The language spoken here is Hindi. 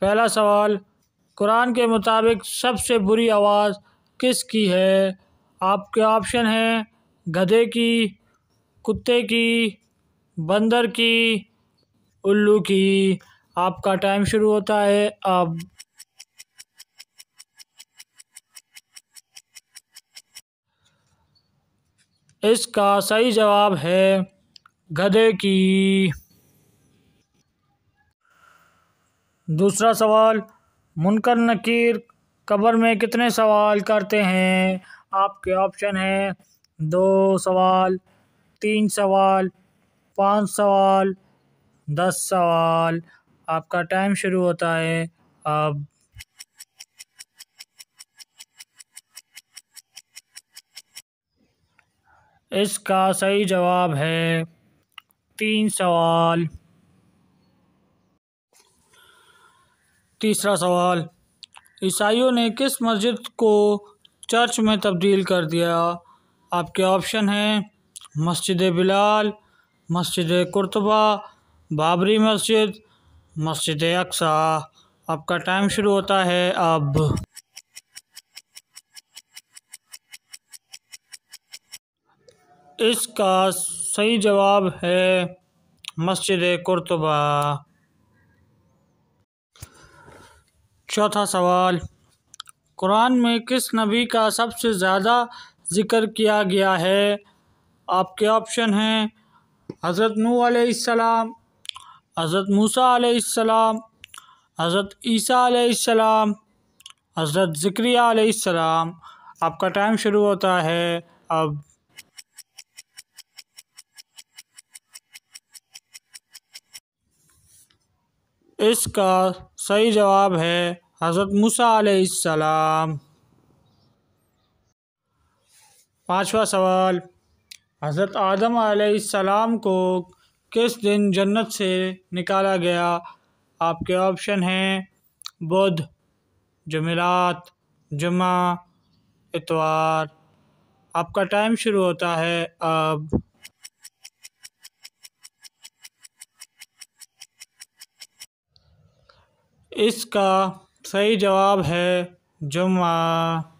पहला सवाल कुरान के मुताबिक सबसे बुरी आवाज़ किसकी है आपके ऑप्शन हैं गधे की कुत्ते की बंदर की उल्लू की आपका टाइम शुरू होता है अब इसका सही जवाब है गधे की दूसरा सवाल मुनकर नकीर कबर में कितने सवाल करते हैं आपके ऑप्शन हैं दो सवाल तीन सवाल पाँच सवाल दस सवाल आपका टाइम शुरू होता है अब इसका सही जवाब है तीन सवाल तीसरा सवाल ईसाइयों ने किस मस्जिद को चर्च में तब्दील कर दिया आपके ऑप्शन हैं मस्जिद बिलाल मस्जिद कुरतबा बाबरी मस्जिद मस्जिद अक्सा आपका टाइम शुरू होता है अब इसका सही जवाब है मस्जिद कुरतबा चौथा सवाल कुरान में किस नबी का सबसे ज़्यादा ज़िक्र किया गया है आपके ऑप्शन हैं हज़रत नू सलाम हज़रत मूसा सलाम हज़रत ईसा सलाम हज़रत ज़िक्रिया सलाम आपका टाइम शुरू होता है अब इसका सही जवाब है हज़रत मूसम पाँचवा सवाल हज़रत आदम आसमाम को किस दिन जन्नत से निकाला गया आपके ऑप्शन हैं बुध जमेरात जुमा इतवार आपका टाइम शुरू होता है अब इसका सही जवाब है जुम्मा